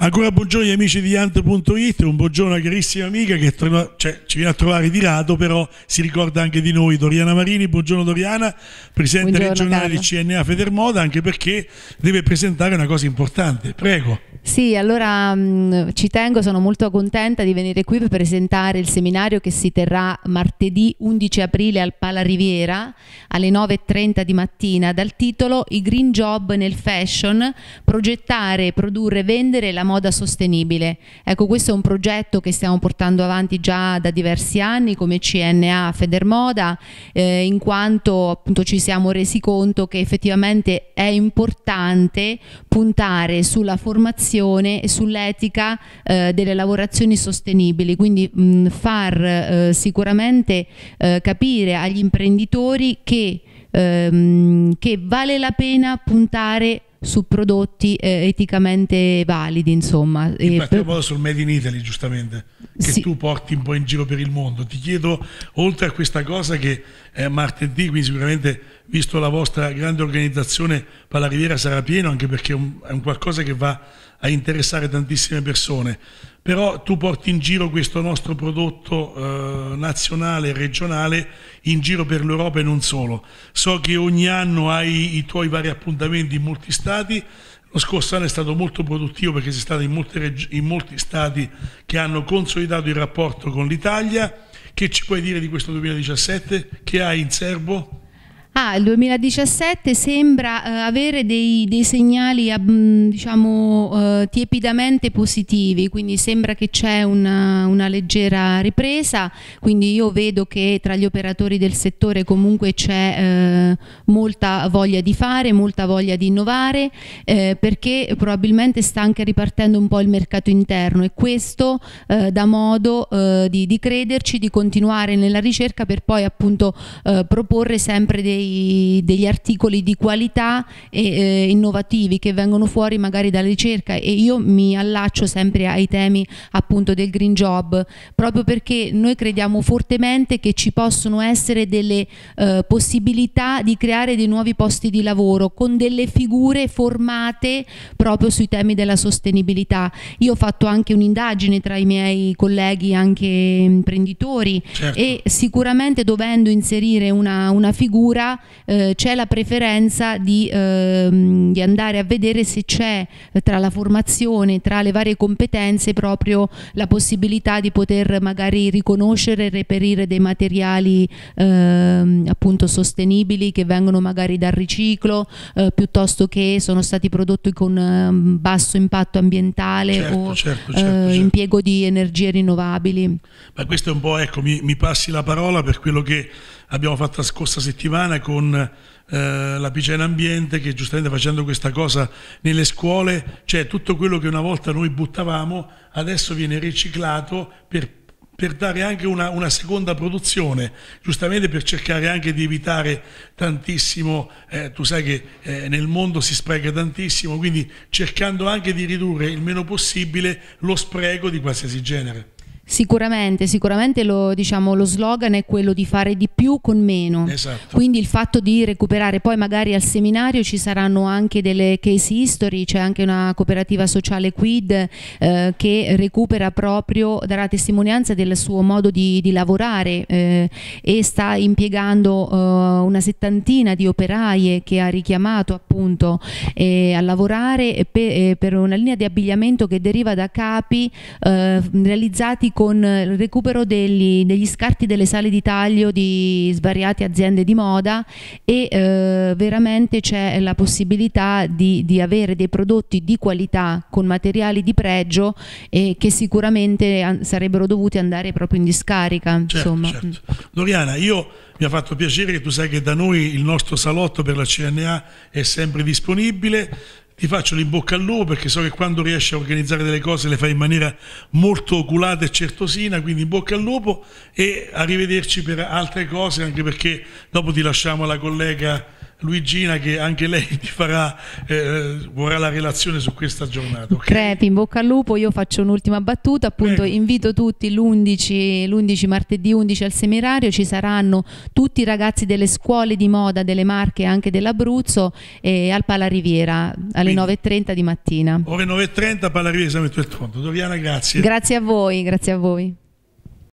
Ancora buongiorno agli amici di Ant.it, un buongiorno a carissima amica che trova, cioè, ci viene a trovare di lato, però si ricorda anche di noi, Doriana Marini, buongiorno Doriana, presidente buongiorno, regionale Carlo. di CNA Federmoda, anche perché deve presentare una cosa importante, prego. Sì, allora mh, mm, ci tengo, sono molto contenta di venire qui per presentare il seminario che si terrà martedì 11 aprile al Pala Riviera alle 9.30 di mattina dal titolo I Green Job nel Fashion, progettare, produrre, vendere la moda sostenibile. Ecco, questo è un progetto che stiamo portando avanti già da diversi anni come CNA Federmoda, eh, in quanto appunto ci siamo resi conto che effettivamente è importante puntare sulla formazione e sull'etica eh, delle lavorazioni sostenibili, quindi mh, far eh, sicuramente eh, capire agli imprenditori che, ehm, che vale la pena puntare su prodotti eh, eticamente validi, insomma. In particolar sul Made in Italy, giustamente, che sì. tu porti un po' in giro per il mondo. Ti chiedo, oltre a questa cosa che è martedì, quindi sicuramente, visto la vostra grande organizzazione, Palla Riviera sarà pieno, anche perché è un, è un qualcosa che va a interessare tantissime persone, però tu porti in giro questo nostro prodotto eh, nazionale e regionale in giro per l'Europa e non solo. So che ogni anno hai i tuoi vari appuntamenti in molti stati, lo scorso anno è stato molto produttivo perché sei stato in, in molti stati che hanno consolidato il rapporto con l'Italia. Che ci puoi dire di questo 2017? Che hai in serbo? ah, il 2017 sembra eh, avere dei, dei segnali mh, diciamo eh, tiepidamente positivi, quindi sembra che c'è una, una, leggera ripresa, quindi io vedo che tra gli operatori del settore comunque c'è eh, molta voglia di fare, molta voglia di innovare, eh, perché probabilmente sta anche ripartendo un po' il mercato interno e questo eh, dà modo eh, di, di, crederci, di continuare nella ricerca per poi appunto proporre sempre dei degli articoli di qualità e eh, innovativi che vengono fuori magari dalla ricerca e io mi allaccio sempre ai temi appunto del green job proprio perché noi crediamo fortemente che ci possono essere delle eh, possibilità di creare dei nuovi posti di lavoro con delle figure formate proprio sui temi della sostenibilità. Io ho fatto anche un'indagine tra i miei colleghi anche mm, imprenditori certo. e sicuramente dovendo inserire una, una figura eh, c'è la preferenza di, ehm, di, andare a vedere se c'è tra la formazione, tra le varie competenze proprio la possibilità di poter magari riconoscere e reperire dei materiali ehm, appunto sostenibili che vengono magari dal riciclo eh, piuttosto che sono stati prodotti con ehm, basso impatto ambientale certo, o certo, certo, eh, certo. impiego di energie rinnovabili. Ma questo è un po', ecco, mi, mi passi la parola per quello che abbiamo fatto la scorsa settimana con eh, la Picena Ambiente che giustamente facendo questa cosa nelle scuole, cioè tutto quello che una volta noi buttavamo adesso viene riciclato per per dare anche una, una, seconda produzione, giustamente per cercare anche di evitare tantissimo, eh, tu sai che eh, nel mondo si spreca tantissimo, quindi cercando anche di ridurre il meno possibile lo spreco di qualsiasi genere. Sicuramente, sicuramente lo, diciamo, lo, slogan è quello di fare di più con meno, esatto. quindi il fatto di recuperare, poi magari al seminario ci saranno anche delle case history, c'è anche una cooperativa sociale Quid eh, che recupera proprio, darà testimonianza del suo modo di, di lavorare eh, e sta impiegando eh, una settantina di operaie che ha richiamato appunto eh, a lavorare per, eh, per, una linea di abbigliamento che deriva da capi eh, realizzati con eh, il recupero degli, degli scarti delle sale di taglio di svariate aziende di moda e eh, veramente c'è la possibilità di, di, avere dei prodotti di qualità con materiali di pregio eh, che sicuramente sarebbero dovuti andare proprio in discarica. Certo, certo. Doriana, io mi ha fatto piacere che tu sai che da noi il nostro salotto per la CNA è sempre disponibile ti faccio in bocca al lupo perché so che quando riesci a organizzare delle cose le fai in maniera molto oculata e certosina, quindi in bocca al lupo e arrivederci per altre cose, anche perché dopo ti lasciamo la collega Luigina che anche lei ti farà, eh, vorrà la relazione su questa giornata. Okay? Crepi, in bocca al lupo, io faccio un'ultima battuta, appunto Prego. invito tutti l'11, martedì 11 al seminario, ci saranno tutti i ragazzi delle scuole di moda delle Marche e anche dell'Abruzzo e al Palariviera Riviera alle 9.30 di mattina. Ore 9.30 Palariviera, Riviera, Sametto e Tondo. Doriana, grazie. Grazie a voi, grazie a voi.